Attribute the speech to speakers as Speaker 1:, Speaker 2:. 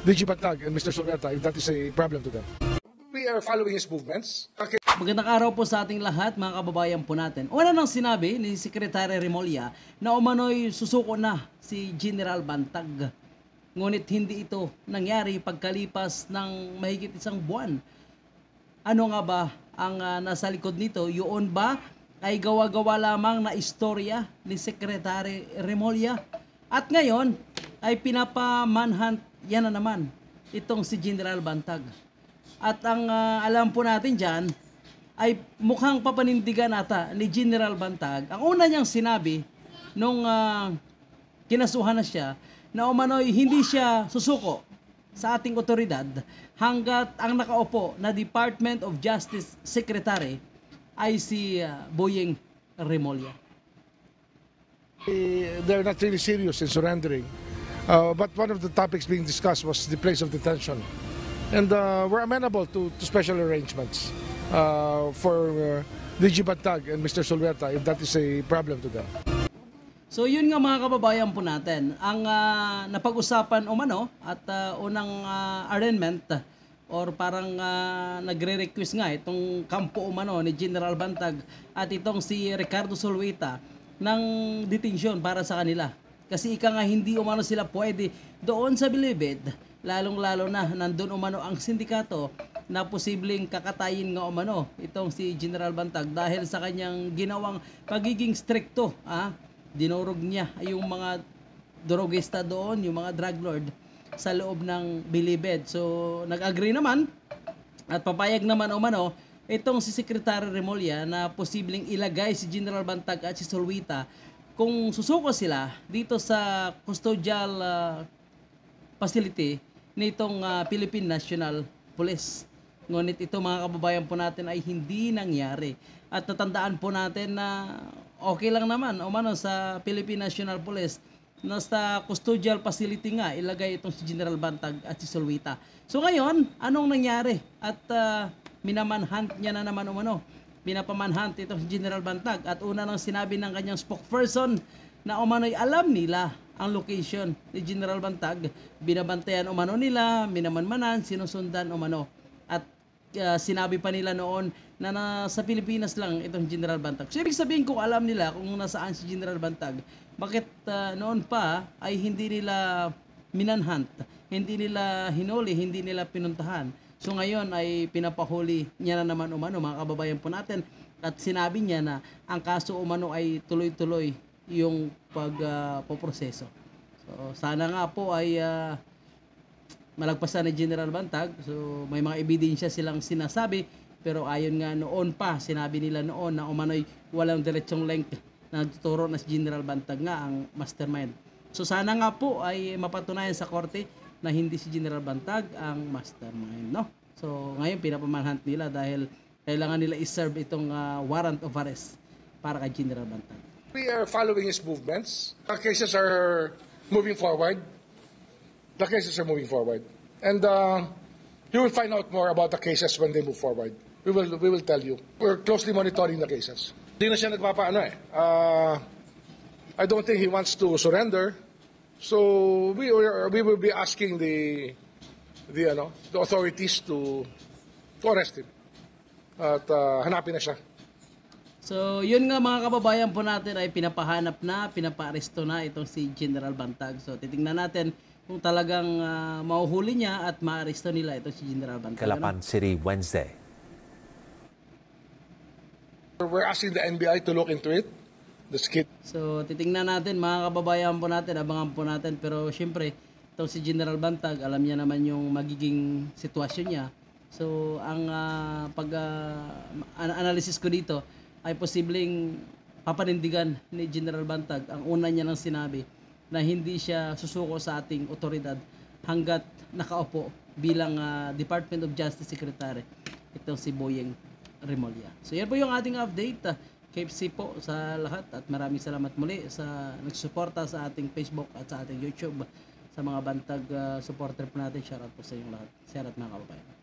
Speaker 1: DG and Mr. Soberta if that is a problem to them.
Speaker 2: We are following his movements. Okay. Magandang araw po sa ating lahat mga kababayan po natin. Una nang sinabi ni Secretary Remolia na umano'y susuko na si General Bantag. Ngunit hindi ito nangyari pagkalipas ng mahigit isang buwan. Ano nga ba ang uh, nasa likod nito? Yun ba ay gawa-gawa lamang na istorya ni Secretary Remolia? At ngayon, ay pinapamanhunt yan na naman itong si General Bantag. At ang uh, alam po natin dyan ay mukhang papanindigan ata ni General Bantag. Ang una niyang sinabi nung uh, kinasuhan na siya na umano'y hindi siya susuko sa ating otoridad hanggat ang nakaupo na Department of Justice Secretary ay si uh, Boyeng Remolia.
Speaker 1: Eh, they're not really serious in surrendering. Uh, but one of the topics being discussed was the place of detention. And uh, we're amenable to, to special arrangements uh, for uh, DG Bantag and Mr. Solweta if that is a problem to them.
Speaker 2: So yun nga mga kababayan po natin, ang uh, napag-usapan umano at uh, unang uh, arraignment or parang uh, nagre-request nga itong kampo umano ni General Bantag at itong si Ricardo Solwita ng detention para sa kanila. Kasi ika nga hindi umano sila pwede doon sa Bilibid, lalong-lalo na nandun umano ang sindikato na posibleng kakatayin nga umano itong si General Bantag dahil sa kanyang ginawang pagiging strikto. Ah, dinurog niya yung mga drogista doon, yung mga drug lord sa loob ng Bilibid. So, nag-agree naman at papayag naman umano itong si Secretary Remolia na posibleng ilagay si General Bantag at si Solwita kung susuko sila dito sa custodial uh, facility nitong uh, Philippine National Police. Ngunit ito mga kababayan po natin ay hindi nangyari. At natandaan po natin na okay lang naman umano sa Philippine National Police na sa custodial facility nga ilagay itong si General Bantag at si Solwita. So ngayon, anong nangyari? At uh, minamanhunt niya na naman umano pinapamanhunt ito si General Bantag at una nang sinabi ng kanyang spokesperson na umano'y alam nila ang location ni General Bantag. Binabantayan umano nila, minamanmanan, sinusundan umano. At uh, sinabi pa nila noon na nasa Pilipinas lang itong General Bantag. So ibig sabihin kung alam nila kung nasaan si General Bantag, bakit uh, noon pa ay hindi nila minanhunt, hindi nila hinuli, hindi nila pinuntahan So ngayon ay pinapahuli niya na naman umano mga kababayan po natin at sinabi niya na ang kaso umano ay tuloy-tuloy yung pagpoproseso. Uh, so sana nga po ay uh, malagpasan ni General Bantag. So may mga ebidensya silang sinasabi pero ayon nga noon pa sinabi nila noon na umano'y walang diretsong link na nagtuturo na si General Bantag nga ang mastermind. So sana nga po ay mapatunayan sa korte na hindi si General Bantag ang mastermind, no? So, ngayon pinapamanhunt nila dahil kailangan nila i-serve itong uh, warrant of arrest para kay General Bantag.
Speaker 1: We are following his movements. The cases are moving forward. The cases are moving forward. And uh, you will find out more about the cases when they move forward. We will, we will tell you. We're closely monitoring the cases. Hindi na siya nagpapaano eh. Uh, I don't think he wants to surrender. So we are, we will be asking the the ano, the authorities to to arrest him. At uh, hanapin na siya.
Speaker 2: So, yun nga mga kababayan po natin ay pinapahanap na, pinapaaresto na itong si General Bantag. So, titingnan natin kung talagang uh, mauhuli niya at maaresto nila itong si General Bantag. Calapan ano? City, Wednesday. We're asking the NBI to look into it. Biskit. So, titingnan natin, mga kababayan po natin, abangan po natin. Pero, syempre, itong si General Bantag, alam niya naman yung magiging sitwasyon niya. So, ang uh, pag uh, analysis ko dito ay posibleng papanindigan ni General Bantag ang una niya nang sinabi na hindi siya susuko sa ating otoridad hanggat nakaupo bilang uh, Department of Justice Secretary itong si Boyeng Remolia. So, yan po yung ating update. KFC po sa lahat at maraming salamat muli sa nagsuporta sa ating Facebook at sa ating YouTube sa mga bantag uh, supporter po natin. Shoutout po sa inyong lahat. Shoutout mga kababayan.